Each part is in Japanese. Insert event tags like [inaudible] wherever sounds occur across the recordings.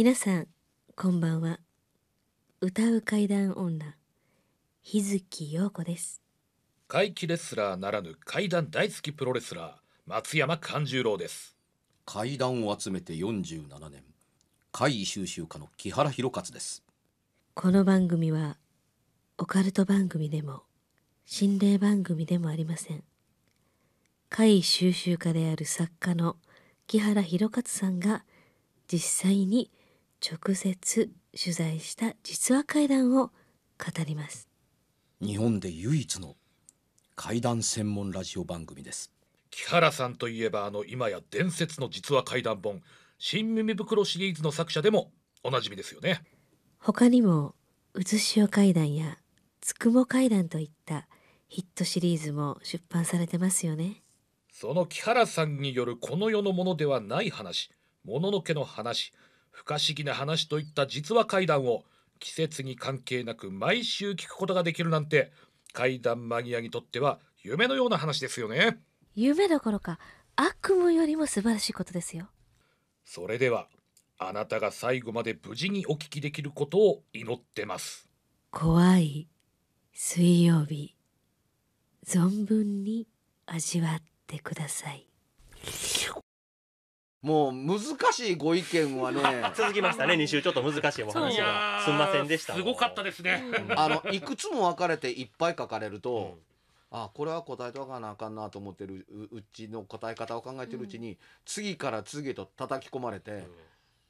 皆さんこんばんは歌う怪談女日月陽子です怪奇レスラーならぬ怪談大好きプロレスラー松山勘十郎です怪談を集めて47年怪異収集家の木原博一ですこの番組はオカルト番組でも心霊番組でもありません怪異収集家である作家の木原博一さんが実際に直接取材した実話怪談を語ります日本で唯一の怪談専門ラジオ番組です木原さんといえばあの今や伝説の実話怪談本新耳袋シリーズの作者でもおなじみですよね他にも渦潮怪談やつくも怪談といったヒットシリーズも出版されてますよねその木原さんによるこの世のものではない話もののけの話不可思議な話といった実話怪談を季節に関係なく毎週聞くことができるなんて怪談マニアにとっては夢のような話ですよね夢どころか悪夢よりも素晴らしいことですよそれではあなたが最後まで無事にお聞きできることを祈ってます怖い水曜日存分に味わってくださいもう難しいご意見はね [laughs] 続きましたね2週ちょっと難しいお話がすんませんでしたすごかったですねあのいくつも分かれていっぱい書かれると、うんあこれは答えとかなあかんなと思ってるうちの答え方を考えてるうちに、うん、次から次へと叩き込まれて、うん、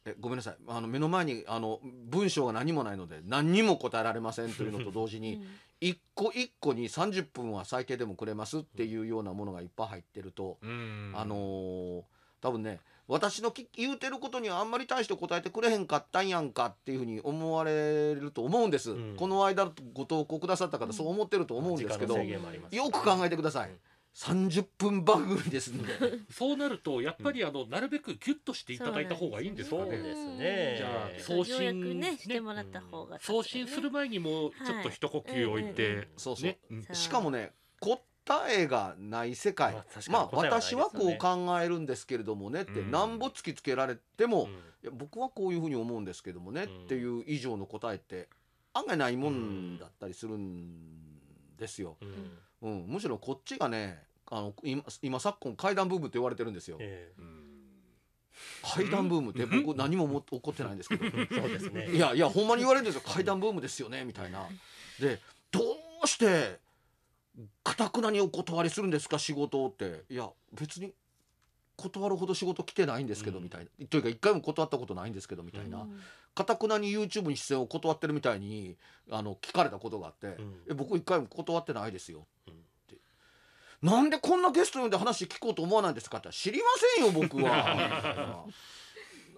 えごめんなさいあの目の前にあの文章が何もないので何にも答えられませんというのと同時に、うん、一個一個に30分は最低でもくれますっていうようなものがいっぱい入ってると、あのー、多分ね私の言うてることにはあんまり大して答えてくれへんかったんやんかっていうふうに思われると思うんです、うん、この間ご投稿くださった方そう思ってると思うんですけど、よく考えてください。30分番組ですね [laughs] そうなるとやっぱりあの、なるべくギュッとしていただいた方がいいんですかねそうですねじゃあ送信、ね、してもらった方が、ね、送信する前にもちょっと一呼吸置いて、そうそう、ね、しかもねこ答えがない世界、まあ、まあ、私はこう考えるんですけれどもねって、なんぼ突きつけられても、いや僕はこういうふうに思うんですけどもね、っていう以上の答えって案外ないもんだったりするんですよ。うん、むしろこっちがねあの今今昨今階段ブームって言われてるんですよ。えー、階段ブームって僕何もも起こってないんですけど [laughs] そうです、ね、いやいやほんまに言われるんですよ階段ブームですよねみたいな。でどうしてかたくなにお断りするんですか仕事っていや別に断るほど仕事来てないんですけどみたいな、うん、というか一回も断ったことないんですけどみたいなかた、うん、くなに YouTube に出演を断ってるみたいにあの聞かれたことがあって「うん、え僕一回も断ってないですよ」って、なんでこんなゲスト呼んで話聞こうと思わないんですか?」って「知りませんよ僕は」[laughs]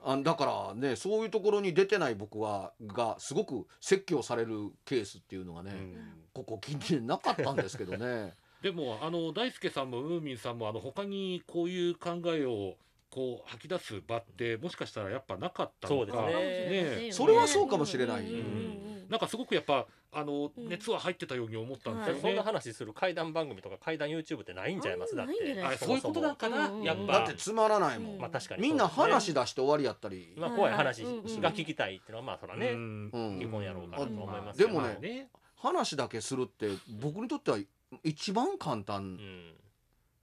あだからねそういうところに出てない僕はがすごく説教されるケースっていうのがね、うん、ここ近年なかったんですけどね。[laughs] でもあの大輔さんもムーミンさんもあの他にこういう考えをこう吐き出す場ってもしかしたらやっぱなかったのか、ねね、それはそうかもしれない、うん、なんかすごくやっぱあの、うん、熱は入ってたように思ったんですよ、ね、そんな話する怪談番組とか怪談 YouTube ってないんじゃいますだってあそういうことだから、うん、やっぱだってつまらないもん、まあ、確かに、ね、みんな話出して終わりやったり、まあ、怖い話が聞きたいっていうのはまあそらね、うん、基本やろうかなと思いますけど、まあ、でもね話だけするって僕にとっては一番簡単、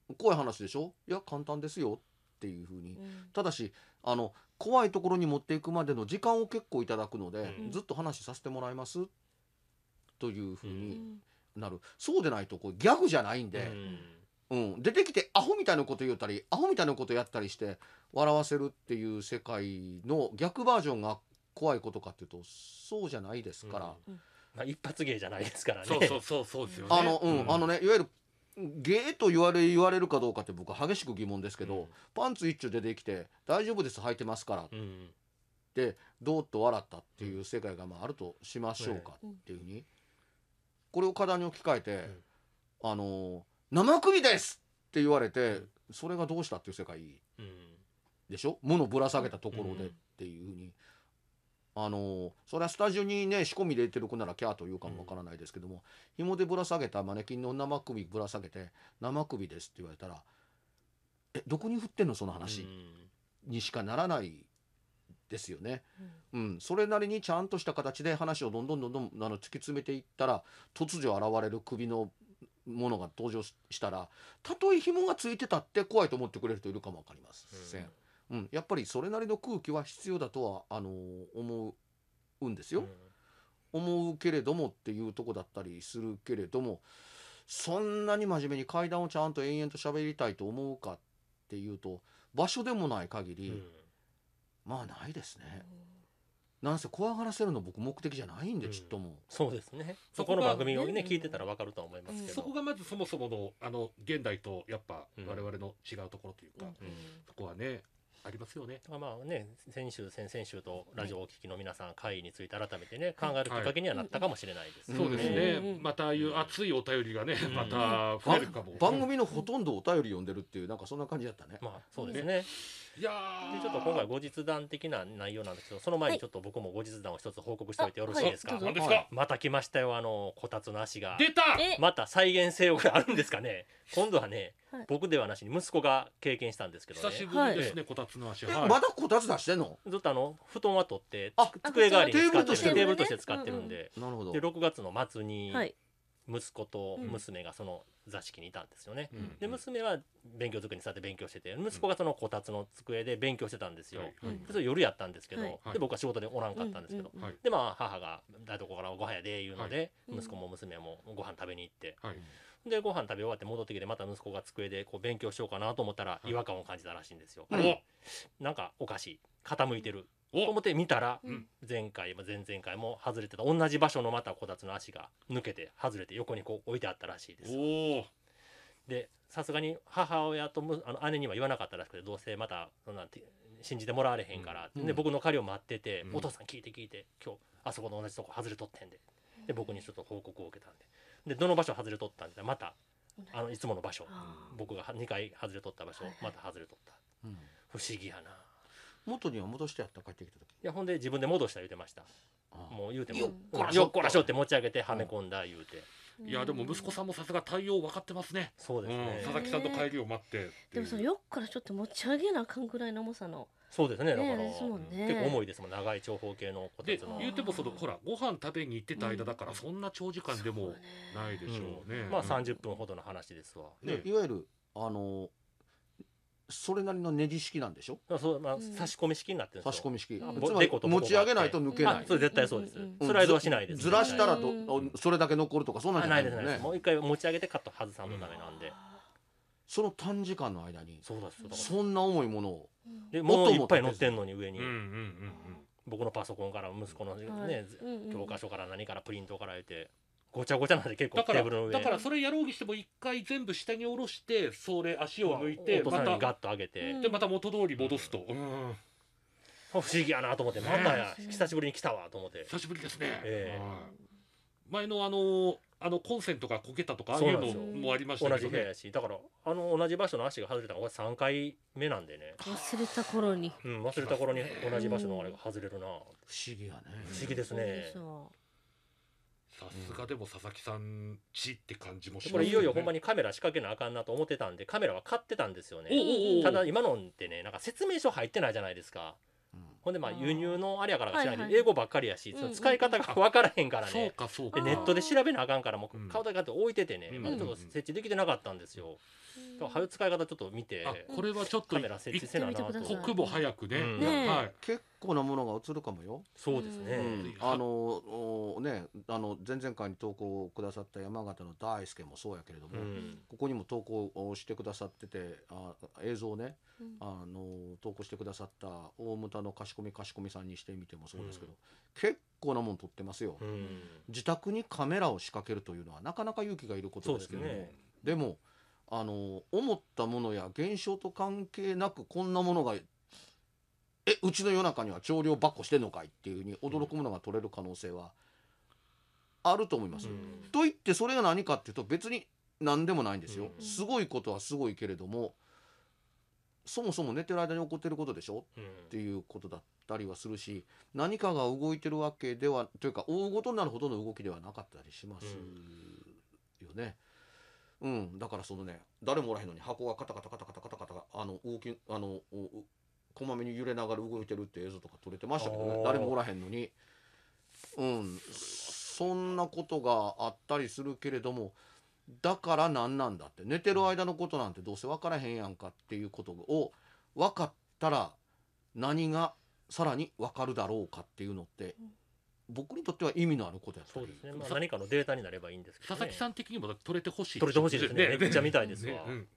うん、怖い話でしょいや簡単ですよっていうふうに、うん、ただしあの怖いところに持っていくまでの時間を結構いただくので、ずっと話させてもらいますというふうになる、そうでないとこうギャグじゃないんで、うん出てきてアホみたいなこと言ったりアホみたいなことやったりして笑わせるっていう世界の逆バージョンが怖いことかっていうとそうじゃないですから。ま一発芸じゃないですからね。そうそうそうそうですよね。あの、うん、うん、あのね、いわゆるゲと言われ言われるかどうかって僕は激しく疑問ですけど、うん、パンツ一丁出てきて「大丈夫です履いてますから」うんでどーっと笑ったっていう世界がまああるとしましょうかっていうふうに、これを課題に置き換えて「あの生首です!」って言われてそれがどうしたっていう世界でしょ物ぶら下げたところでっていうふうに。あのそれはスタジオにね仕込み入れてる子ならキャーというかもわからないですけども、うん、紐でぶら下げたマネキンの生首ぶら下げて「生首です」って言われたら「えどこに振ってんのその話」にしかならないですよね、うん、うん、それなりにちゃんとした形で話をどんどんどんどんあの突き詰めていったら突如現れる首のものが登場したらたとえ紐がついてたって怖いと思ってくれる人いるかも分かりません。うんうん、やっぱりそれなりの空気は必要だとはあの思うんですよ、うん、思うけれどもっていうとこだったりするけれどもそんなに真面目に階段をちゃんと延々と喋りたいと思うかっていうと場所でもない限り、うん、まあないですね。なんせ怖がらせるの僕目的じゃないんで、ちっとも、うん、そうですねそこの番組をね聞いてたら分かると思いますけど、そこがまずそもそものあの現代とやっぱ我々の違うところというか、そこはねありますよね。まあね先週先々週とラジオをお聞きの皆さん、会議について改めてね考えるきっかけにはなったかもしれないです、ねそうですね。またああいう熱いお便りがね、また増えるかも。番組のほとんどお便り読んでるっていうなんかそんな感じだったね。まあそうですね。いやでちょっと今回後日談的な内容なんですけどその前にちょっと僕も後日談を一つ報告しておいてよろしいですか、はい、ですかまた来ましたよあのこたつの足が出たまた再現性があるんですかね今度はね、はい、僕ではなしに息子が経験したんですけど、ね、久しぶりですね、はい、こたつの足は、まだこたつ出してんのずっとあの布団は取って机代わりに使ってテーブルとして使ってるんで、うんうん、で6月の末に息子と娘がその、うん座敷にいたんですよね、うんうん、で娘は勉強机に座って勉強してて息子がそのこたつの机で勉強してたんですよ、うん、でそれ夜やったんですけど、はい、で僕は仕事でおらんかったんですけど、はい、でまあ母が台所から「ご飯やで」言うので、はい、息子も娘もご飯食べに行って。でご飯食べ終わって戻ってきてまた息子が机でこう勉強しようかなと思ったら違和感を感じたらしいんですよ。なんかおかしい傾いてる思って見たら、前回も前々回も外れてた同じ場所のまたこたつの足が抜けて外れて横にこう置いてあったらしいですでさすがに母親とあの姉には言わなかったらしくてどうせまたそんな信じてもらわれへんから、うん、で僕の狩りを待ってて、うん、お父さん聞いて聞いて今日あそこの同じとこ外れとってんでで僕にちょっと報告を受けたんででどの場所外れとったんでまたあのいつもの場所僕が2回外れとった場所また外れとった、不思議やな元には戻してやった帰ってきた時いやほんで自分で戻した言うてましたもう言うてもよっこらしょって持ち上げてはめ込んだ言うて、いやでも息子さんもさすが対応分かってますね。そうですね、うん、佐々木さんと帰りを待ってって。でもそのよっからちょっと持ち上げなあかんぐらいの重さの。そうですね。だから、ね、結構重いですもん長い長方形のこで言ってもそのほらご飯食べに行ってた間だから、うん、そんな長時間でもないでしょうね。うねうん、まあ三十分ほどの話ですわ。ね、いわゆるあのそれなりのネジ式なんでしょそう、まあ、差し込み式になってるんですよ。差し込み式。うん、つまり持ち上げないと抜けない。それ絶対そうです。スライドはしないです。ずらしたらど、それだけ残るとか、そんなんじゃないですね。もう一回持ち上げてカット外さんとダメなんで。その短時間の間に。そうです。そんな重いものを。で、もといっぱい乗ってんのに、上に。僕のパソコンから息子のね、教科書から何からプリントから言って。ごちゃごちゃなんで結構だかテーブルのら上だからそれやろうにしても一回全部下に下ろしてそれ足を抜いてまたガッと上げて、でまた元通り戻すと、うん不思議やなと思ってまたや久しぶりに来たわと思って久しぶりですね、え前のあのあのコンセントがこけたとかああそういうのもありましたけじど部屋やしだからあの同じ場所の足が外れたのが3回目なんでね、忘れた頃に。うん、忘れた頃に同じ場所のあれが外れるな不思議やね不思議ですねそうさすがでも佐々木さんちって感じもしますね、これいよいよほんまにカメラ仕掛けなあかんなと思ってたんでカメラは買ってたんですよねただ今のってねなんか説明書入ってないじゃないですか、うん、ほんでまあ輸入のあれやからか知らない英語ばっかりやし、使い方が分からへんからね、ネットで調べなあかんからもう買うだけ置いててね、うん、まあ、ちょっと設置できてなかったんですよ、うん、はよ使い方ちょっと見てこれはちょっとカメラ設置せなあかんと早くね、はい、構なものが映るかもよ。そうですね。うん、あのねあの前々回に投稿をくださった山形の大輔もそうやけれども、うん、ここにも投稿をしてくださっててあ映像をね、うん、あの投稿してくださった大牟田の貸しこみかしこみさんにしてみてもそうですけど、結構なもん撮ってますよ、自宅にカメラを仕掛けるというのはなかなか勇気がいることですけども、ね、でもあの思ったものや現象と関係なくこんなものがえうちの夜中には調量ばっこしてんのかいっていうふうに驚くものが取れる可能性はあると思います。うん、といってそれが何かっていうと別に何でもないんですよ。すごいことはすごいけれどもそもそも寝てる間に起こってることでしょっていうことだったりはするし何かが動いてるわけではというか大事になるほどの動きではなかったりしますよね。うん、だからそのね誰もおらへんのに箱がカタカタカタカタカタカタあの動きあのこまめに揺れながら動いてるって映像とか撮れてましたけどね誰もおらへんのにうんそんなことがあったりするけれどもだから何なんだって寝てる間のことなんてどうせ分からへんやんかっていうことを分かったら何がさらに分かるだろうかっていうのって、僕にとっては意味のあることやそうですね、まあ、何かのデータになればいいんですけど、ね、佐々木さん的にも取れてほしい取れてほしいですねめっちゃ見たいですわ、ねうん、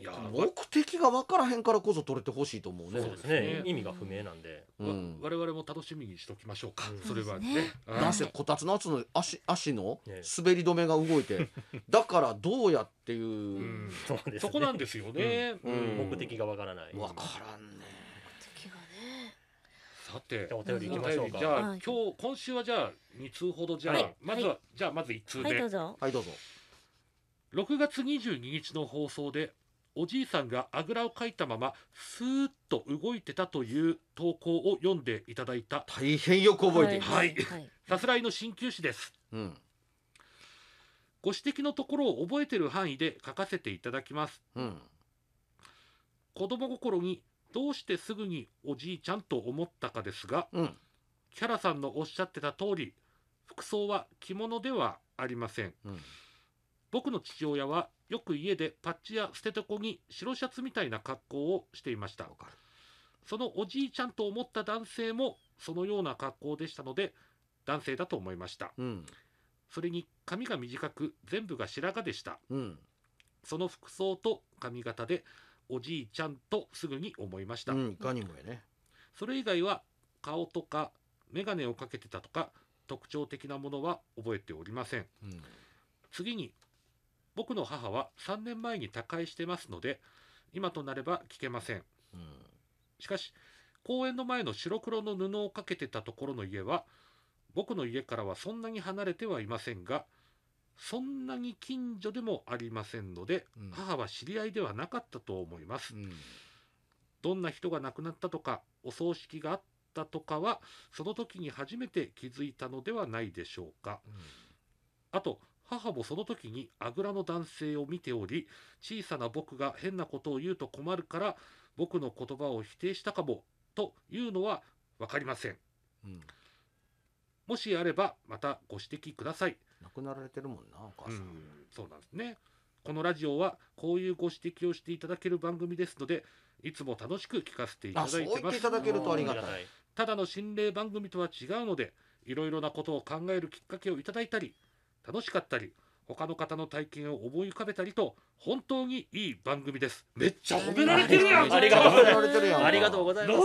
いや目的が分からへんからこそ取れてほしいと思うねそうですね意味が不明なんで、うん、我々も楽しみにしときましょうか、うん、それはねなんこたつの圧の足足の滑り止めが動いて、[laughs] だからどうやっていう,、そこなんですよね、目的が分からない分からんねさてお便りいきましょうかじゃあ、今日今週はじゃあ2通ほどじゃあ、まずは、じゃあまず1通ではいどうぞ6月22日の放送でおじいさんがあぐらをかいたままスーッと動いてたという投稿を読んでいただいた大変よく覚えています、はいはい、さすらいの鍼灸師です、うん、ご指摘のところを覚えてる範囲で書かせていただきます、うん、子供心にどうしてすぐにおじいちゃんと思ったかですが、うん、キャラさんのおっしゃってた通り服装は着物ではありません、うん僕の父親はよく家でパッチや捨ててこに白シャツみたいな格好をしていましたそのおじいちゃんと思った男性もそのような格好でしたので男性だと思いました、うん、それに髪が短く全部が白髪でした、うん、その服装と髪型でおじいちゃんとすぐに思いました、うん、いかにもやねそれ以外は顔とか眼鏡をかけてたとか特徴的なものは覚えておりません、次に僕の母は3年前に他界してますので今となれば聞けません、うん、しかし公園の前の白黒の布をかけてたところの家は僕の家からはそんなに離れてはいませんがそんなに近所でもありませんので、うん、母は知り合いではなかったと思います、うん、どんな人が亡くなったとかお葬式があったとかはその時に初めて気づいたのではないでしょうか、うん、あと母もその時にあぐらの男性を見ており、小さな僕が変なことを言うと困るから、僕の言葉を否定したかも、というのは分かりません。うん、もしあれば、またご指摘ください。亡くなられてるもんな、お母さん。うん、そうなんですね。このラジオはこういうご指摘をしていただける番組ですので、いつも楽しく聞かせていただいてます。そういただけるとありがたい。ただの心霊番組とは違うので、いろいろなことを考えるきっかけをいただいたり、楽しかったり他の方の体験を思い浮かべたりと本当にいい番組ですめっちゃ褒められてるやんありがとうございますありがとうございます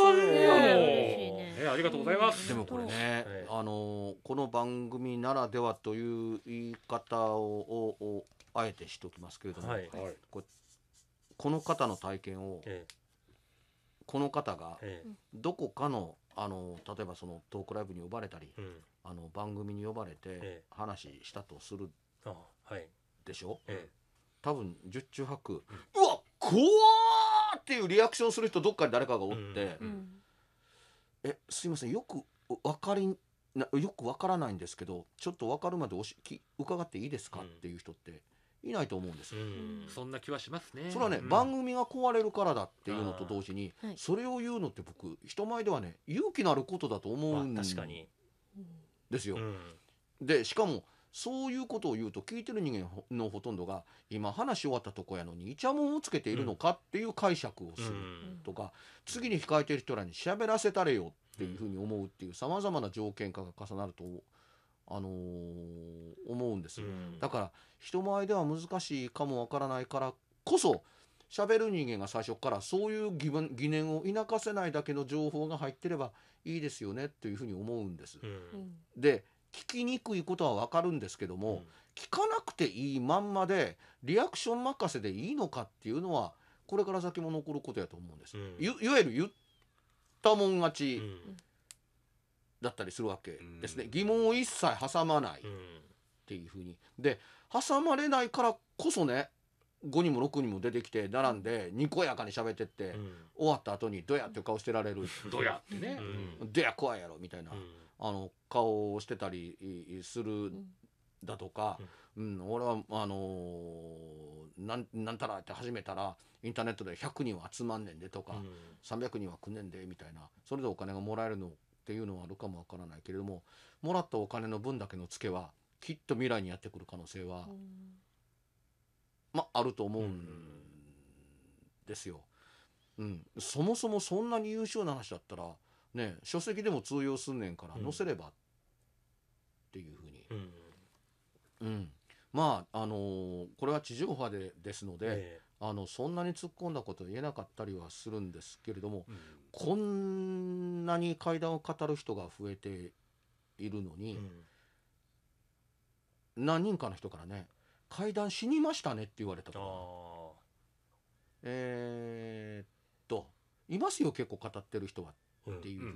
ありがとうございますでもこれね、あのこの番組ならではという言い方をあえてしておきますけれども、この方の体験を、この方がどこかのあの例えばそのトークライブに呼ばれたり、うんあの番組に呼ばれて話したとするでしょ、ええ、多分十中八九「うわ怖ー!」っていうリアクションする人どっかに誰かがおって「うん、えすいませんよく分かりなよく分からないんですけどちょっと分かるまでおしき伺っていいですか?」っていう人っていないと思うんですよ、うん、そんな気はしますねそれはね、うん、番組が壊れるからだっていうのと同時に、それを言うのって僕人前ではね勇気のあることだと思うんですよ、まあですよ。でしかもそういうことを言うと聞いてる人間のほとんどが今話し終わったとこやのにイチャモンをつけているのかっていう解釈をするとか、次に控えてる人らに喋らせたれよっていうふうに思うっていうさまざまな条件下が重なると、あのー、思うんですよ、だから人前では難しいかもわからないからこそ喋る人間が最初からそういう疑問疑念を抱かせないだけの情報が入ってればいいですよねっていうふうに思うんです。うん、で聞きにくいことはわかるんですけども、うん、聞かなくていいまんまでリアクション任せでいいのかっていうのはこれから先も残ることやと思うんです。うん、いわゆる言ったもん勝ちだったりするわけですね。疑問を一切挟まないっていうふうに。で挟まれないからこそね5にも6にも出てきて並んでにこやかに喋ってって、うん、終わった後に「どや」って顔してられる「どや」ってね「うん、どや怖いやろ」みたいな、うん、あの顔をしてたりするだとか、うん俺はあのー、なんなんたらって始めたらインターネットで100人は集まんねんでとか、うん、300人は来んねんでみたいなそれでお金がもらえるのっていうのはあるかもわからないけれどももらったお金の分だけのツケはきっと未来にやってくる可能性は、うんまあると思うんですよ。うん、そもそもそんなに優秀な話だったら、ね、書籍でも通用すんねんから載せればっていうふうに、うんうん、まあ、あのー、これは地上波でですので、えー、あのそんなに突っ込んだこと言えなかったりはするんですけれども、うん、こんなに怪談を語る人が増えているのに、何人かの人からね階段死にましたねって言われたとえー、っと「いますよ結構語ってる人は」っていうふう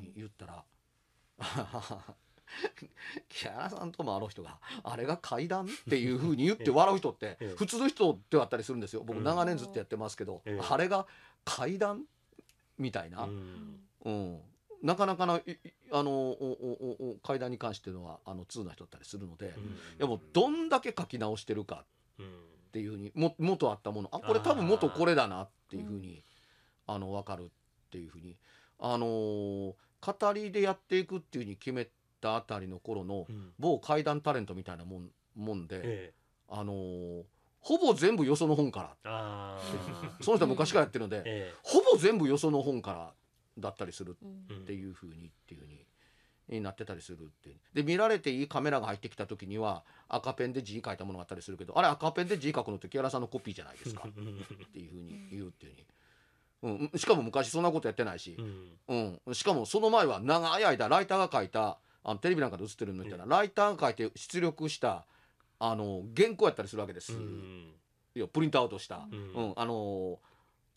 に言ったら「木 [laughs] 原さんともあの人があれが階段?」っていうふうに言って笑う人って普通の人ではあったりするんですよ僕長年ずっとやってますけど、あれが階段みたいな、うん、なかなかのあのおおお階段に関してのはあの通な人だったりするので、うん、もどんだけ書き直してるかっていうふうにも元あったものあこれ多分元これだなっていうふうにあの分かるっていうふうにあのー、語りでやっていくっていうふうに決めたあたりの頃の某怪談タレントみたいなもんもんで、ええ、あのーほぼ全部よその本からその人は昔からやってるので、[laughs] ええ、ほぼ全部よその本からだったりするっていうふうにっていうふうに。なってたりするっていうで見られていいカメラが入ってきた時には赤ペンで字書いたものがあったりするけどあれ赤ペンで字書くのって木原さんのコピーじゃないですかっていうふうに言うっていうふうに、うん、しかも昔そんなことやってないし、うん、うん、しかもその前は長い間ライターが書いたあのテレビなんかで映ってるのみたいな、うん、ライターが書いて出力したあの原稿やったりするわけです、やプリントアウトした、うんあのー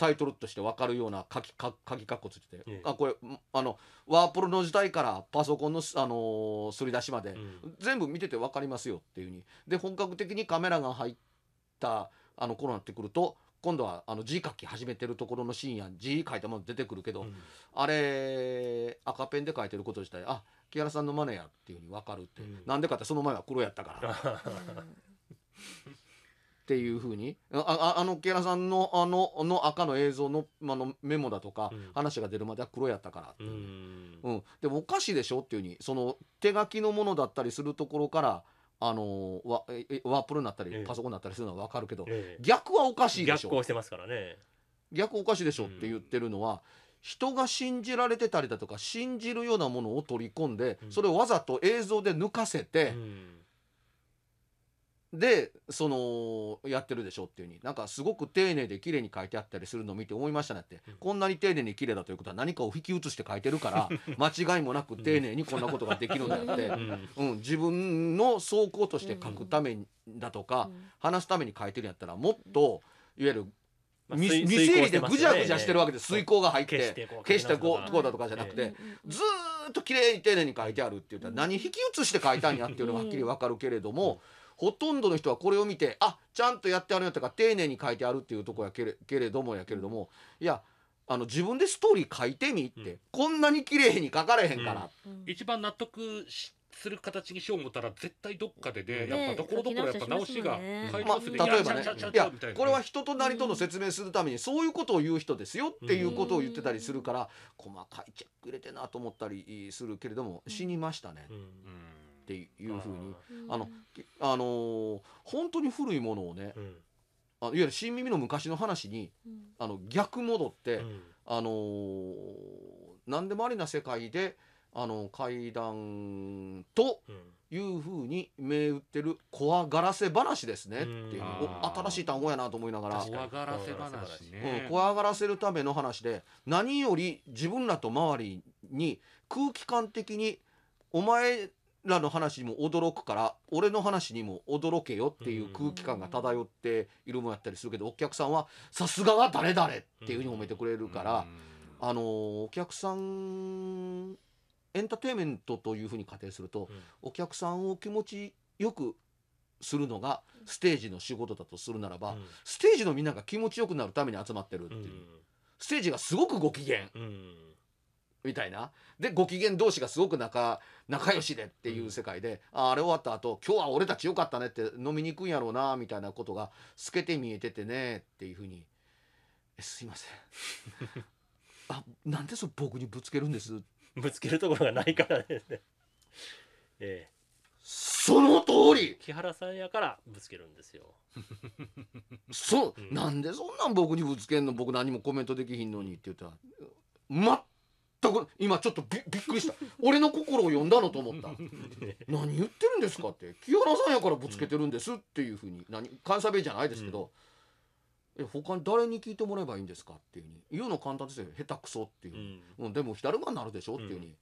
タイトルとして分かるような書きか書きかっこついてて、ええ、あこれあのワープロの時代からパソコンの、あのー、すり出しまで、うん、全部見てて分かりますよっていうふうにで本格的にカメラが入ったあの頃になってくると今度はあの字書き始めてるところのシーンや字書いたもの出てくるけど、うん、あれ赤ペンで書いてること自体あ木原さんのマネやっていうふうに分かるって、うん、でかってその前は黒やったから。[laughs] っていうふうにああの木原さんのあのの赤の映像のあのメモだとか、うん、話が出るまでは黒やったからってう、ん、でもおかしいでしょっていうふうにその手書きのものだったりするところからあのワワープロになったりパソコンになったりするのは分かるけど、ええ、逆はおかしいでしょ逆行してますからね逆おかしいでしょって言ってるのは、うん、人が信じられてたりだとか信じるようなものを取り込んで、うん、それをわざと映像で抜かせて、うんでそのやってるでしょっていうになんかすごく丁寧で綺麗に書いてあったりするのを見て思いましたねって、うん、こんなに丁寧に綺麗だということは何かを引き写して書いてるから [laughs] 間違いもなく丁寧にこんなことができるんだって、うん、自分の走行として書くためだとか、話すために書いてるんやったらもっといわゆる未整理でぐじゃぐじゃしてるわけで水耕が入って消してこうこだとかじゃなくてずっと綺麗に丁寧に書いてあるって言ったら何引き写して書いたんやっていうのがはっきり分かるけれども。ほとんどの人はこれを見てあちゃんとやってあるんやったか丁寧に書いてあるっていうとこやけれけれどもやけれどもいやあの自分でストーリー書いてみって、うん、こんなに綺麗に書かれへんから、うん、一番納得する形にしよう思ったら絶対どっかでね、やっぱところどころやっぱ直しが、ね、まあ、例えばねいやこれは人となりとの説明するためにそういうことを言う人ですよっていうことを言ってたりするから細かいチェック入れてなと思ったりするけれども死にましたね。うんっていうふうにあの、あのー、本当に古いものをね、あいわゆる新耳の昔の話に、あの逆戻って、あのー、何でもありな世界であの怪談というふうに銘打ってる怖がらせ話ですねっていう、新しい単語やなと思いながら怖がらせ話、ね、うん、怖がらせるための話で何より自分らと周りに空気感的にお前らの話にも驚くから俺の話にも驚けよっていう空気感が漂っているもんやったりするけどお客さんは「さすがは誰々」っていうふうに褒めてくれるからあのお客さんエンターテインメントというふうに仮定するとお客さんを気持ちよくするのがステージの仕事だとするならばステージのみんなが気持ちよくなるために集まってるっていうステージがすごくご機嫌。みたいなでご機嫌同士がすごく仲仲良しでっていう世界で、うん、ああれ終わった後今日は俺たちよかったねって飲みに行くんやろうなみたいなことが透けて見えててねっていうふうに「すいません [laughs] あなんでそれ僕にぶつけるんです」ぶつけるところがないからですね。[laughs] ええ、その通り木原さんやからぶつけるんですよそう、うん、なんでそんなん僕にぶつけんの僕何もコメントできひんのにって言ったらまく今ちょっとびびっくりした [laughs] 俺の心を読んだのと思った [laughs] 何言ってるんですかって清原さんやからぶつけてるんですっていうふうに何関西弁じゃないですけど、え他に誰に聞いてもらえばいいんですかっていうに言うの簡単ですよ下手くそっていう、うん、でも左側になるでしょっていうに、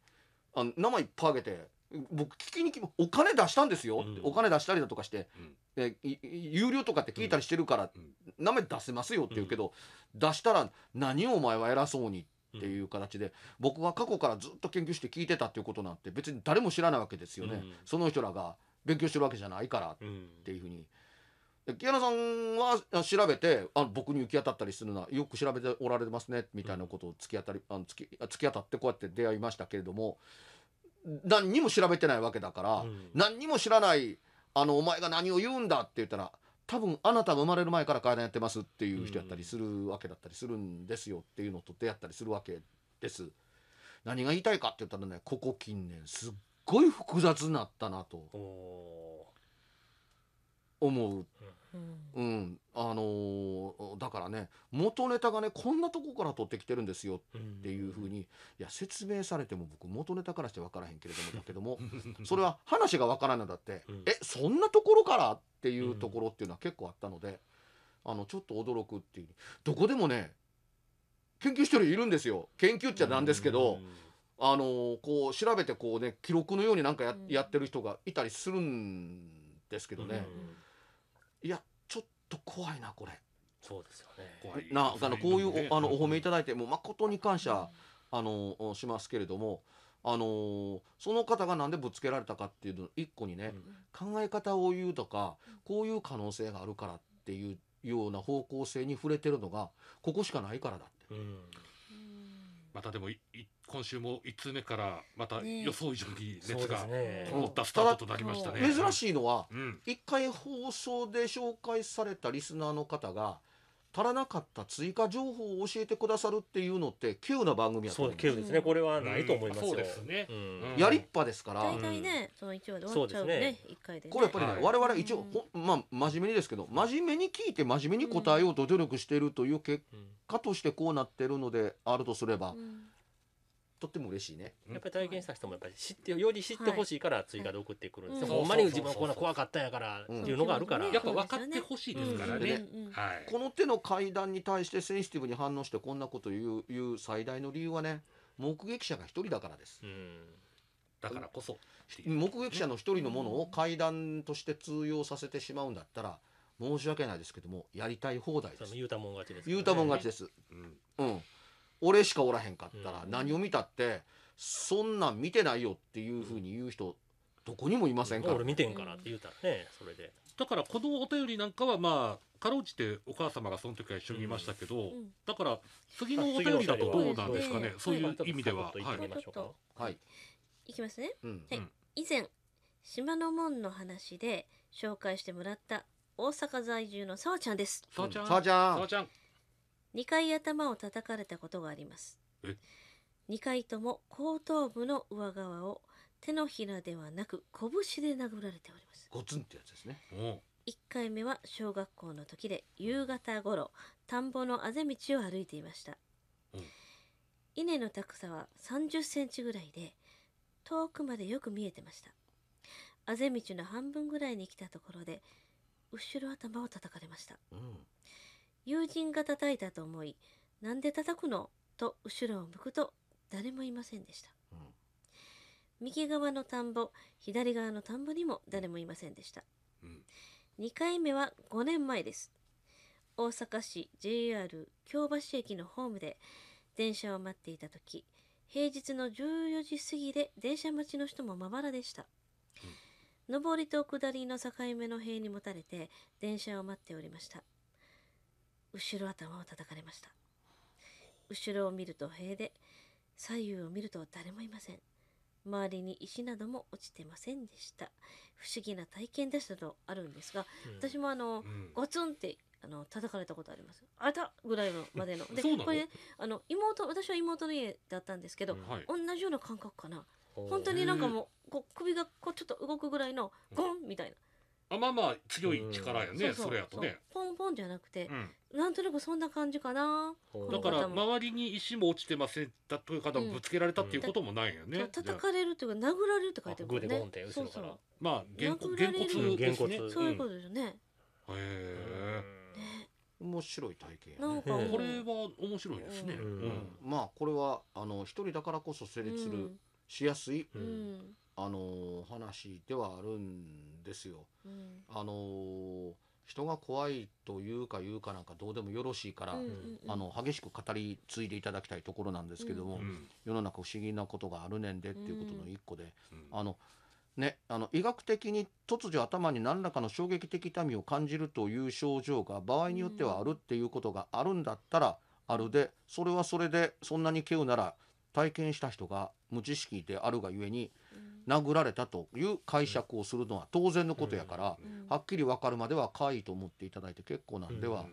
うん、あ生いっぱいあげて僕聞きに来お金出したんですよ、うん、お金出したりだとかして、うん、有料とかって聞いたりしてるから、うん、名前出せますよって言うけど、出したら何お前は偉そうにっっていう形で、うん、僕が過去からずっと研究して聞いてたっていうことなんて別に誰も知らないわけですよね、うん、その人らが勉強してるわけじゃないからっていうふうに。で木原さんは調べてあ僕に行き当たったりするのはよく調べておられますねみたいなことを突き当たり、あの突き突き当たってこうやって出会いましたけれども何にも調べてないわけだから、うん、何にも知らないあのお前が何を言うんだって言ったら多分あなたが生まれる前から階段やってますっていう人やったりするわけだったりするんですよっていうのと出会ったりするわけです。何が言いたいかって言ったらねここ近年すっごい複雑になったなと思ううん、あのー、だからね元ネタがねこんなとこから取ってきてるんですよっていうふうに、いや説明されても僕元ネタからして分からへんけれども [laughs] だけどもそれは話が分からんだって、うん、えそんなところからっていうところっていうのは結構あったので、あのちょっと驚くっていうどこでもね研究してるいるんですよ研究っちゃなんですけど。あのー、こう調べてこうね記録のようになんかや,、ってる人がいたりするんですけどね、いやちょっと怖いなこれそうですよねなあのこういう、ね、あのお褒めいただいても誠に感謝、あのしますけれどもあのー、その方が何でぶつけられたかっていうの一個にね、うん、考え方を言うとかこういう可能性があるからっていうような方向性に触れてるのがここしかないからだって。うんまたでも今週も1通目からまた予想以上に熱がこもったスタートとなりましたね、ね、珍しいのは、うん、1回放送で紹介されたリスナーの方が足らなかった追加情報を教えてくださるっていうのって急な番組やったそうですねこれはないと思います、うん、そうですね、うん、やりっぱですから大体ねその一話で終わっちゃうね一、ね回で、ね、これやっぱりね、はい、我々一応、ほまあ真面目にですけど真面目に聞いて真面目に答えようと努力しているという結果としてこうなってるのであるとすれば、とっても嬉しいね。やっぱり体験した人もやっぱり知ってより知ってほしいから追加で送ってくるんですい、ほんまに自分はこんな怖かったやからっていうのがあるから、やっぱ分かってほしいですからね、はい、この手の会談に対してセンシティブに反応してこんなこと言う言う最大の理由はね目撃者が一人だからです。だからこそ目撃者の一人のものを会談として通用させてしまうんだったら申し訳ないですけどもやりたい放題です。言うたもん勝ちです、ね、言うたもん勝ちです。うん、うん俺しかおらへんかったら何を見たってそんなん見てないよっていうふうに言う人どこにもいませんから、俺見てんからって言うたらねそれでだからこのお便りなんかはまあかろうじてお母様がその時は一緒にいましたけど、だから次のお便りだとどうなんですかね、そういう意味では。はい、はいいきますね、うんはい以前島の門の話で紹介してもらった大阪在住のさわちゃんです。さわちゃん。さわちゃん。2回頭を叩かれたことがあります2回とも後頭部の上側を手のひらではなく拳で殴られておりますゴツンってやつですね1回目は小学校の時で夕方ごろ田んぼのあぜ道を歩いていました、うん、稲の高さは30センチぐらいで遠くまでよく見えてましたあぜ道の半分ぐらいに来たところで後ろ頭を叩かれました、うん友人が叩いたと思い、なんで叩くのと後ろを向くと誰もいませんでした。うん、右側の田んぼ、左側の田んぼにも誰もいませんでした。うん、2回目は5年前です。大阪市 JR 京橋駅のホームで電車を待っていた時、平日の14時過ぎで電車待ちの人もまばらでした。うん上りと下りの境目の塀にもたれて電車を待っておりました後ろ頭を叩かれました後ろを見ると塀で左右を見ると誰もいません周りに石なども落ちてませんでした不思議な体験でしたとあるんですが、うん、私もあの、うん、ゴツンってあの叩かれたことありますあたぐらいのまでので [laughs] これ、ね、あの妹私は妹の家だったんですけど、うん同じような感覚かな本当になんかもうこう首がこうちょっと動くぐらいのゴンみたいな。あまあまあ強い力やね、うん、それやとねポンポンじゃなくて、うん、なんとなくそんな感じかなだから周りに石も落ちてませんだという方もぶつけられたっていうこともないよね、うん、叩かれるというか殴られるって書いてあるからねグそうそうまあ原骨原骨ですねそういうことですよね、うん、へえ、ね、面白い体験、ね、なんかこれは面白いですね、うんまあこれはあの一人だからこそ成立する、しやすい、うんあの話ではあるんですよ。うん、あの人が怖いというか言うかなんかどうでもよろしいから、うんうんうん、あの激しく語り継いでいただきたいところなんですけども、うんうん、世の中不思議なことがあるねんでっていうことの一個で、うん、あのね、あの医学的に突如頭に何らかの衝撃的痛みを感じるという症状が場合によってはあるっていうことがあるんだったらあるでそれはそれでそんなに稀有なら体験した人が無知識であるがゆえに殴られたという解釈をするのは当然のことやから、はっきり分かるまでは怪異と思っていただいて結構なんでは、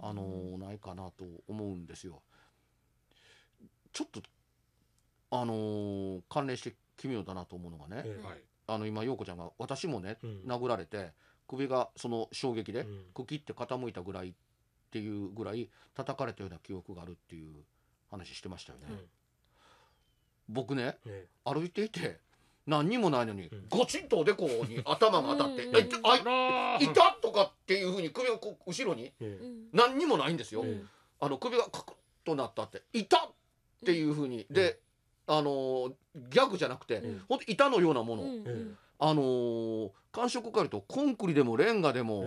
あのないかなと思うんですよ。ちょっとあの関連して奇妙だなと思うのがね、あの今陽子ちゃんが私もね、殴られて首がその衝撃でくきって傾いたぐらいっていうぐらい叩かれたような記憶があるっていう話してましたよね。僕ね、歩いていて何にもないのに、ごちんとおでこに頭が当たって「あいた!」とかっていうふうに首をこ後ろに、何にもないんですよ、あの首がカクッとなったって「いた!」っていうふうに、であのギャグじゃなくて、うん、本当板のようなもの、あの感触か変えるとコンクリでもレンガでも、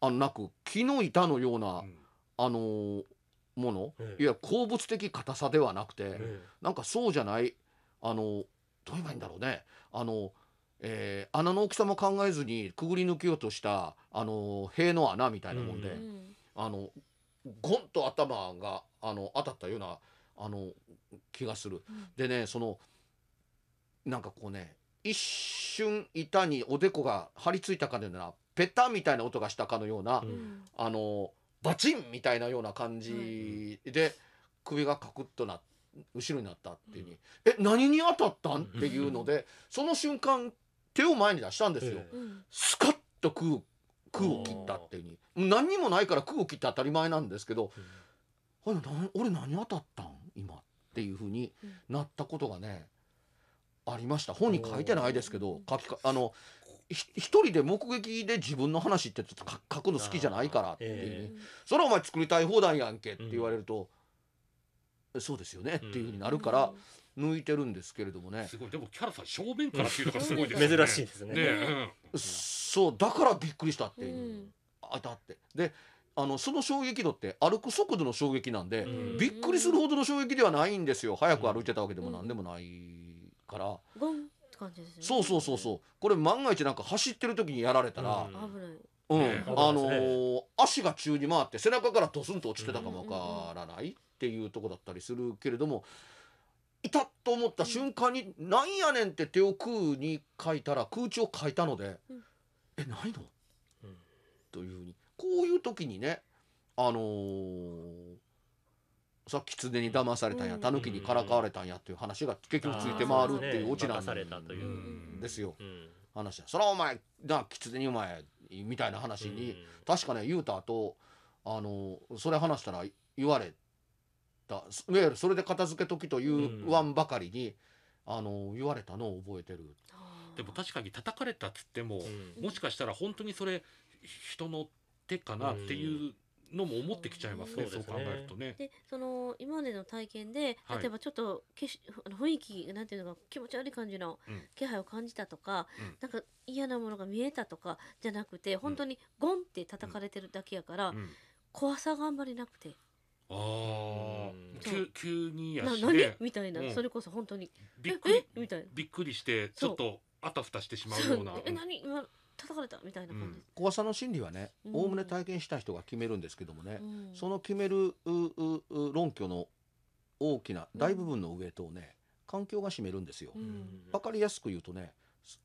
あのなく木の板のような、あのもの、いや、鉱物的硬さではなくて、なんかそうじゃないあのどう言えばいいんだろうねあの、えー、穴の大きさも考えずにくぐり抜けようとしたあの塀の穴みたいなもんで、うん、あのゴンと頭があの当たったようなあの気がする。うん、でねそのなんかこうね一瞬板におでこが張り付いたかのようなペタみたいな音がしたかのような、うん、あのバチンみたいなような感じで、首がカクッとなっ後ろになったっていうに、うん、え何に当たったんっていうのでその瞬間手を前に出したんですよ。えー、スカッと空空を切ったっていうに何にもないから空を切って当たり前なんですけど、うん、俺何当たったん今っていうふうになったことがね、ありました本に書いてないですけど書きかあの一人で目撃で自分の話ってちょっと書くの好きじゃないからっていう、えー、それはお前作りたい放題やんけって言われると。うんそうですよねっていうふうになるから抜いてるんですけれどもね、すごいでもキャラさん正面からっていうのがすごいですね珍しいですねうん、そうだからびっくりしたっていう、あたってであのその衝撃度って歩く速度の衝撃なんで、びっくりするほどの衝撃ではないんですよ早く歩いてたわけでも何でもないから。って感じですねううそうそうそうそうこれ万が一なんか走ってる時にやられたら、うん、あのー、足が宙に回って背中からドスンと落ちてたかもわからないっていうとこだったりするけれどもいたと思った瞬間に「なんやねん」って手を空に書いたら空中を書いたので「えないの?」というふうにこういう時にねあのさっき狐に騙されたんや狸にからかわれたんやっていう話が結局ついて回るっていうオチなんですよ。うん話やそらお前な狐にお前みたいな話に、確かね言うた後あのそれ話したら言われたいわゆるそれで片付けときというわんばかりに、あの言われたのを覚えてる。でも確かに叩かれたっつっても、もしかしたら本当にそれ人の手かなっていうのも思ってきちゃいますね、そう考えるとね。でその今までの体験で例えばちょっとけし、あの雰囲気なんていうのか気持ち悪い感じの気配を感じたとか、なんか嫌なものが見えたとかじゃなくて本当にゴンって叩かれてるだけやから、怖さがあんまりなくて。ああ、急急にやし、ね、みたいな、それこそ本当にびっくりみたいなびっくりしてちょっとあたふたしてしまうような。え何今叩かれたみたいな感じ、うん、怖さの心理はねおおむね体験した人が決めるんですけどもね、うん、その決める論拠の大きな大部分のウエイトをね、環境が占めるんですよ。わ、かりやすく言うとね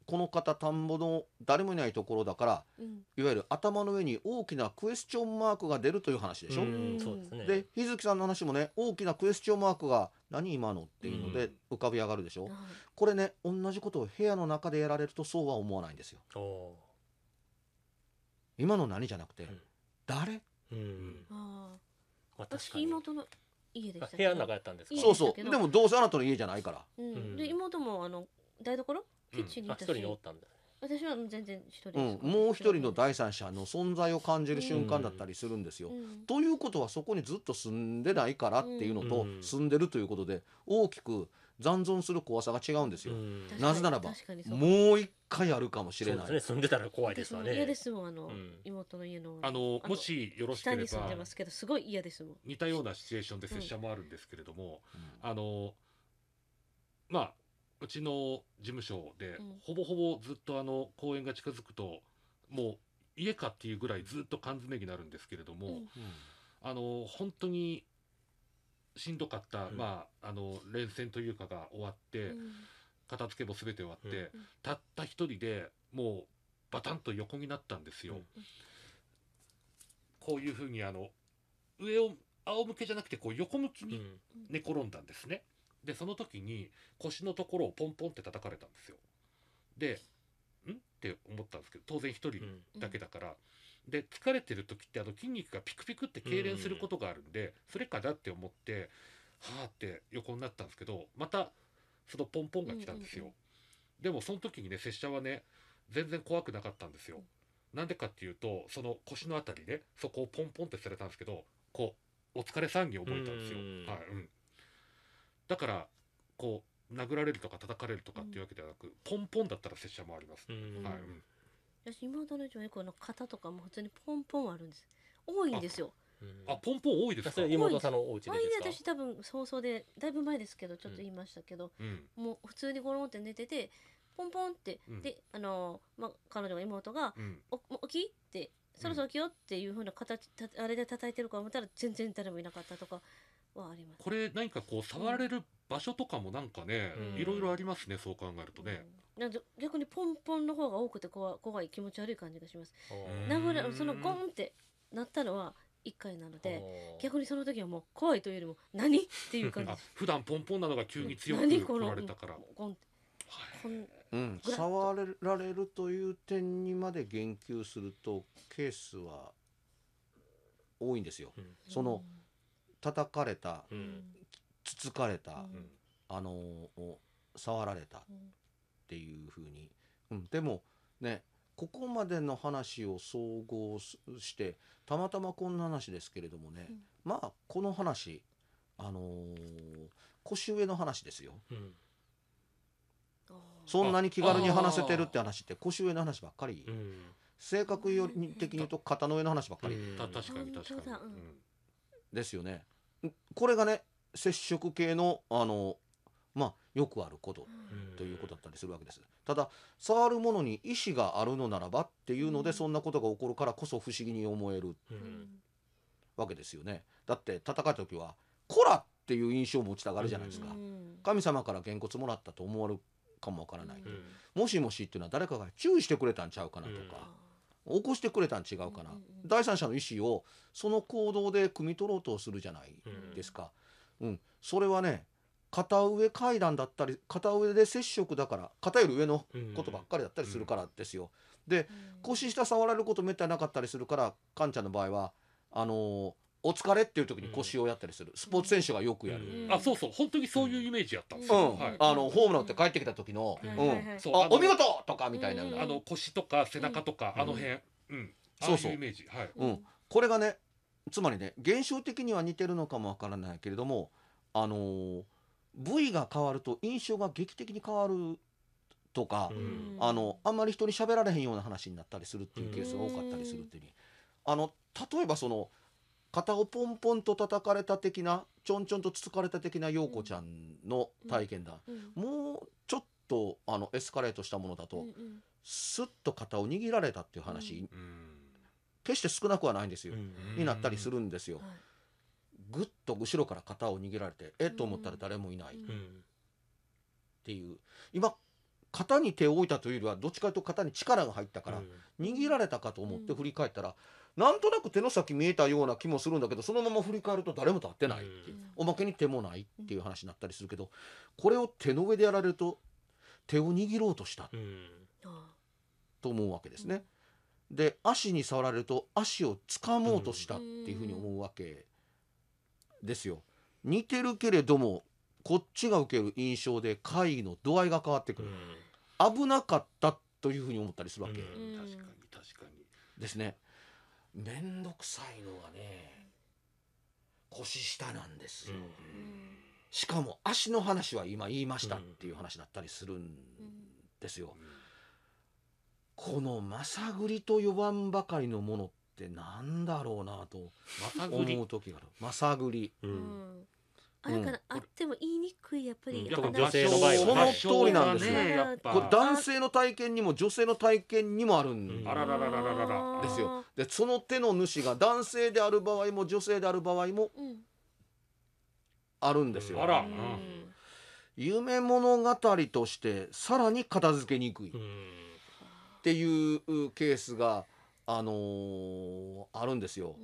この方田んぼの誰もいないところだから、うん、いわゆる頭の上に大きなクエスチョンマークが出るという話でしょ。うそうですね、で日月さんの話もね大きなクエスチョンマークが「何今の?」っていうので浮かび上がるでしょ。これね同じことを部屋の中でやられるとそうは思わないんですよ。今の何じゃなくて、誰、うんあ私妹の家でした部屋の中やったんですかそうそうでもどうせあなたの家じゃないからうん、で妹もあの台所キッチンにいあ一人におったんだ私は全然一人でうん、もう一人の第三者の存在を感じる瞬間だったりするんですよ。うんということはそこにずっと住んでないからっていうのと、住んでるということで大きく残存する怖さが違うんですよ、なぜならばもう一回あるかもしれない、住んでたら怖いですわね嫌ですもんあの、妹の家のあのもしよろしければ住んでますけどすごい嫌ですもん似たようなシチュエーションで拙者もあるんですけれども、あのまあうちの事務所で、ほぼほぼずっとあの公園が近づくともう家かっていうぐらいずっと缶詰になるんですけれども、あの本当にしんどかった、うん、まあ、あの連戦というかが終わって、うん、片付けも全て終わって、うん、たった一人でもうバタンと横になったんですよ。こういうふうにあの上を仰向けじゃなくてこう横向きに寝転んだんですね。でその時に腰のところをポンポンって叩かれたんですよ。でんって思ったんですけど当然一人だけだから、で疲れてる時ってあの筋肉がピクピクって痙攣することがあるんで、それかなって思ってはあって横になったんですけどまたそのポンポンが来たんですよ、でもその時にね拙者はね全然怖くなかったんですよ、なんでかっていうとその腰の辺りねそこをポンポンってされたんですけどこうお疲れさんに覚えたんですよ、はいうん、だからこう殴られるとか叩かれるとかっていうわけではなく、ポンポンだったら拙者もあります、はいうん私妹の女猫の肩とかも普通にポンポンあるんです多いんですよあポンポン多いですかそれ妹さんのお家でですか私多分早々でだいぶ前ですけどちょっと言いましたけど、うんもう普通にゴロンって寝ててポンポンって、うん、であのー、まあ、彼女が妹が「おもうき?」って「そろそろ起きよ」っていうふうな形たあれで叩いてるか思ったら全然誰もいなかったとかはありますこれ何かこう触れる場所とかもなんかね、いろいろありますねそう考えるとね、なんで逆にポンポンの方が多くて怖怖い気持ち悪い感じがします殴るそのゴンってなったのは1回なので逆にその時はもう怖いというよりも何っていう感じ [laughs] 普段ポンポンなのが急に強く来られたから。ゴンってこんうん、触られるという点にまで言及するとケースは多いんですよ。うん、その叩かれた、うん、つつかれた、うん、あの触られた、っていうふうに、うん、でもねここまでの話を総合してたまたまこんな話ですけれどもね、うん、まあこの話あのー、腰上の話ですよ、うん、そんなに気軽に話せてるって話って腰上の話ばっかり、うん、性格よ的に言うと肩の上の話ばっかり、確かに確かに、ですよねこれがね接触系のあのまあ、よくあることということだったりするわけですただ触るものに意志があるのならばっていうのでそんなことが起こるからこそ不思議に思えるわけですよねだって戦う時は「こら!」っていう印象を持ちたがるじゃないですか神様からげんこつもらったと思われるかもわからないもしもしっていうのは誰かが注意してくれたんちゃうかなとか起こしてくれたん違うかな第三者の意思をその行動で汲み取ろうとするじゃないですか。うん、それはね片上階段だったり片上で接触だから片より上のことばっかりだったりするからですよ。で腰下触られることめったになかったりするからカンちゃんの場合はあのー、お疲れっていう時に腰をやったりする、スポーツ選手がよくやる、あそうそう本当にそういうイメージやったんですよ、あのホームランって帰ってきた時の「うんあお見事!」とかみたいな、あの腰とか背中とか、あの辺、うんそうそうイメージ、はいうん、これがねつまりね現象的には似てるのかもわからないけれどもあのー部位が変わると印象が劇的に変わるとか、うん、あのあんまり人に喋られへんような話になったりするっていうケースが多かったりするっていう、うあの例えばその肩をポンポンと叩かれた的なちょんちょんとつつかれた的な陽子ちゃんの体験談、うん、もうちょっとあのエスカレートしたものだと、うんうん、スッと肩を握られたっていう話、決して少なくはないんですよ、になったりするんですよ。はいぐっと後ろから肩を握られてえっと思ったら誰もいないっていう今肩に手を置いたというよりはどっちかというと肩に力が入ったから握られたかと思って振り返ったらなんとなく手の先見えたような気もするんだけどそのまま振り返ると誰も立ってないっていうおまけに手もないっていう話になったりするけどこれを手の上でやられると手を握ろうとしたと思うわけですね。で足に触られると足を掴もうとしたっていうふうに思うわけですよ似てるけれどもこっちが受ける印象で会議の度合いが変わってくる、うん、危なかったというふうに思ったりするわけ、うん、確かに確かにですね面倒くさいのがね腰下なんですよ、うん、しかも足の話は今言いましたっていう話だったりするんですよ、このまさぐりと呼ばんばかりのものっってなんだろうなと思う時がある。まさぐり。うんあれからあっても言いにくいやっぱり、うん、女性の場合はその通りなんですよ、ね、これ男性の体験にも女性の体験にもあるんですよでその手の主が男性である場合も女性である場合もあるんですよ、あね、夢物語としてさらに片付けにくいっていうケースがあのー、あるんですよ。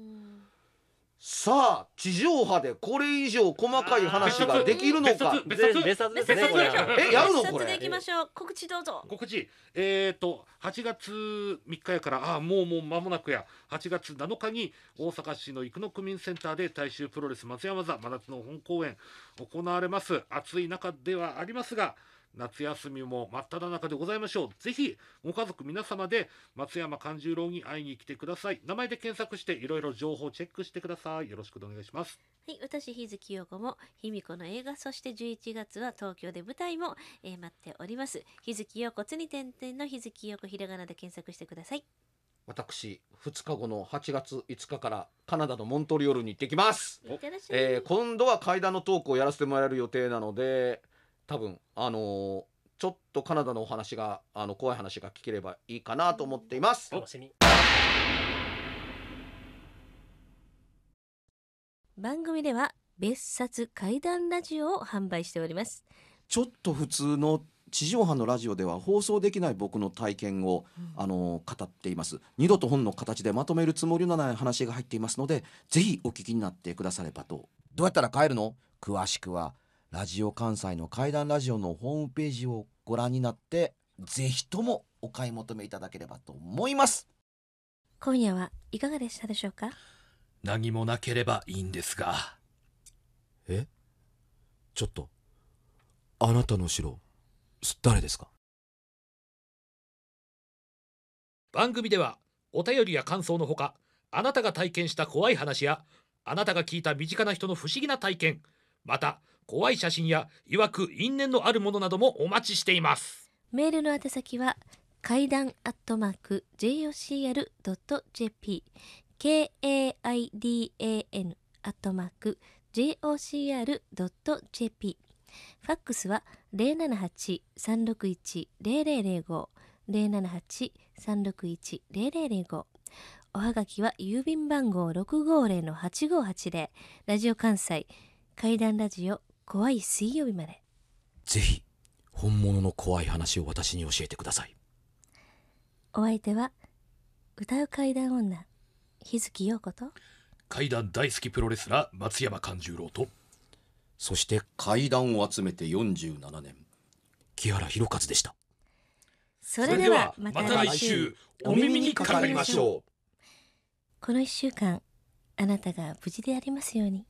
さあ地上波でこれ以上細かい話ができるのか別冊ですねこれえやるのこれでいきましょう告知どうぞ告知えっ、ー、と8月3日やからあもうもう間もなくや8月7日に大阪市の生野区民センターで大衆プロレス松山座真夏の本公演行われます暑い中ではありますが夏休みも真っ只中でございましょう。ぜひ、ご家族皆様で松山勘十郎に会いに来てください。名前で検索していろいろ情報チェックしてください。よろしくお願いします。はい、私、日月陽子も、卑弥呼の映画、そして11月は東京で舞台も、えー、待っております。日月陽子、つに点々の日月陽子、ひらがなで検索してください。私2日後の8月5日からカナダのモントリオールに行ってきます、えー、今度は階段のトークをやらせてもらえる予定なので多分あのー、ちょっとカナダのお話があの怖い話が聞ければいいかなと思っています。楽しみ番組では別冊怪談ラジオを販売しておりますちょっと普通の地上波のラジオでは放送できない僕の体験を、うん、あの語っています二度と本の形でまとめるつもりのない話が入っていますのでぜひお聞きになってくださればとどうやったら帰るの詳しくはラジオ関西の怪談ラジオのホームページをご覧になってぜひともお買い求めいただければと思います今夜はいかがでしたでしょうか何もなければいいんですがえちょっとあなたの城、誰ですか番組ではお便りや感想のほかあなたが体験した怖い話やあなたが聞いた身近な人の不思議な体験また怖い写真や曰く因縁のあるものなどもお待ちしていますメールの宛先は階段アットマーク jocr.jp kaidan アットマーク jocr.jp ファックスは零七八三六一零零零五零七八三六一零零零五おはがきは郵便番号六五零の八五八0ラジオ関西階段ラジオ怖い水曜日までぜひ本物の怖い話を私に教えてくださいお相手は歌う怪談女日月陽子と怪談大好きプロレスラー松山勘十郎とそして怪談を集めて47年木原博一でしたそれではまた来週お耳にかかりましょうこの1週間あなたが無事でありますように